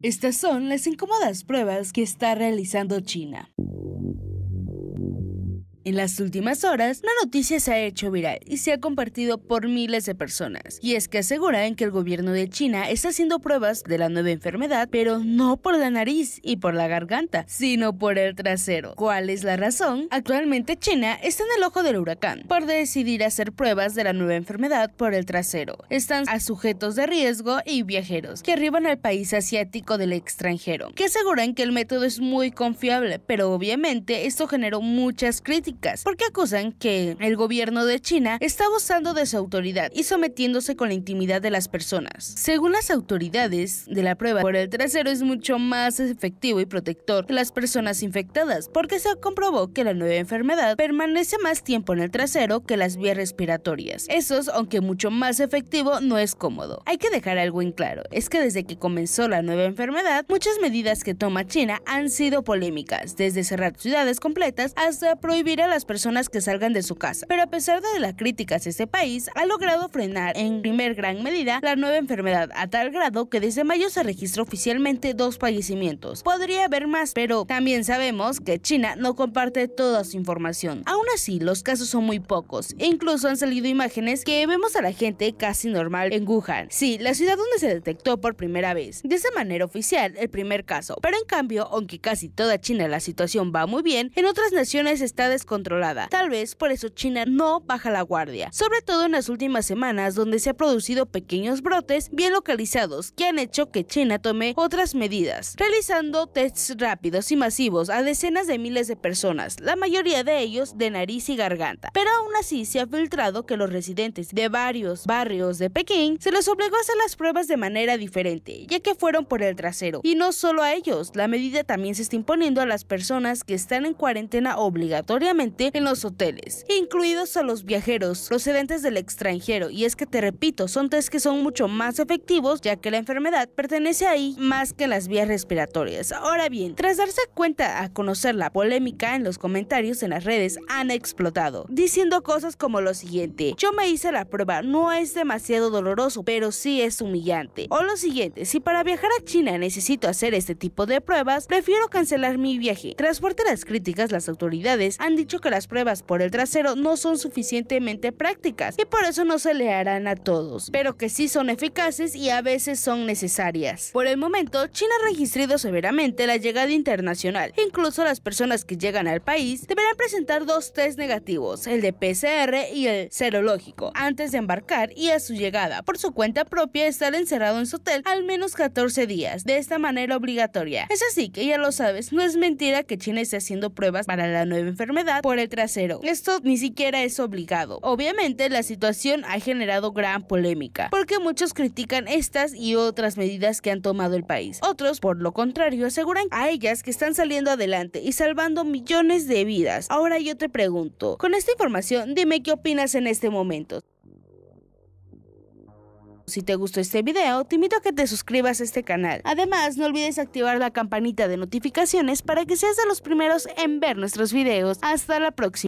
Estas son las incómodas pruebas que está realizando China. En las últimas horas, la noticia se ha hecho viral y se ha compartido por miles de personas. Y es que aseguran que el gobierno de China está haciendo pruebas de la nueva enfermedad, pero no por la nariz y por la garganta, sino por el trasero. ¿Cuál es la razón? Actualmente China está en el ojo del huracán por decidir hacer pruebas de la nueva enfermedad por el trasero. Están a sujetos de riesgo y viajeros que arriban al país asiático del extranjero, que aseguran que el método es muy confiable, pero obviamente esto generó muchas críticas porque acusan que el gobierno de China está abusando de su autoridad y sometiéndose con la intimidad de las personas. Según las autoridades, de la prueba por el trasero es mucho más efectivo y protector que las personas infectadas, porque se comprobó que la nueva enfermedad permanece más tiempo en el trasero que las vías respiratorias. Eso, aunque mucho más efectivo, no es cómodo. Hay que dejar algo en claro, es que desde que comenzó la nueva enfermedad, muchas medidas que toma China han sido polémicas, desde cerrar ciudades completas hasta prohibir a las personas que salgan de su casa. Pero a pesar de las críticas, este país ha logrado frenar en primer gran medida la nueva enfermedad, a tal grado que desde mayo se registró oficialmente dos fallecimientos. Podría haber más, pero también sabemos que China no comparte toda su información. Aún así, los casos son muy pocos. E incluso han salido imágenes que vemos a la gente casi normal en Wuhan. Sí, la ciudad donde se detectó por primera vez. De esa manera oficial, el primer caso. Pero en cambio, aunque casi toda China la situación va muy bien, en otras naciones está descontrolada controlada. Tal vez por eso China no baja la guardia, sobre todo en las últimas semanas donde se han producido pequeños brotes bien localizados que han hecho que China tome otras medidas, realizando tests rápidos y masivos a decenas de miles de personas, la mayoría de ellos de nariz y garganta. Pero aún así se ha filtrado que los residentes de varios barrios de Pekín se les obligó a hacer las pruebas de manera diferente, ya que fueron por el trasero. Y no solo a ellos, la medida también se está imponiendo a las personas que están en cuarentena obligatoriamente en los hoteles, incluidos a los viajeros procedentes del extranjero. Y es que te repito, son test que son mucho más efectivos ya que la enfermedad pertenece ahí más que las vías respiratorias. Ahora bien, tras darse cuenta a conocer la polémica en los comentarios en las redes han explotado, diciendo cosas como lo siguiente, yo me hice la prueba, no es demasiado doloroso, pero sí es humillante. O lo siguiente, si para viajar a China necesito hacer este tipo de pruebas, prefiero cancelar mi viaje. Tras fuertes las críticas, las autoridades han dicho que las pruebas por el trasero no son suficientemente prácticas y por eso no se le harán a todos, pero que sí son eficaces y a veces son necesarias. Por el momento, China ha registrado severamente la llegada internacional. Incluso las personas que llegan al país deberán presentar dos test negativos, el de PCR y el serológico, antes de embarcar y a su llegada. Por su cuenta propia, estar encerrado en su hotel al menos 14 días, de esta manera obligatoria. Es así que ya lo sabes, no es mentira que China esté haciendo pruebas para la nueva enfermedad por el trasero. Esto ni siquiera es obligado. Obviamente la situación ha generado gran polémica, porque muchos critican estas y otras medidas que han tomado el país. Otros, por lo contrario, aseguran a ellas que están saliendo adelante y salvando millones de vidas. Ahora yo te pregunto, con esta información, dime qué opinas en este momento. Si te gustó este video, te invito a que te suscribas a este canal. Además, no olvides activar la campanita de notificaciones para que seas de los primeros en ver nuestros videos. Hasta la próxima.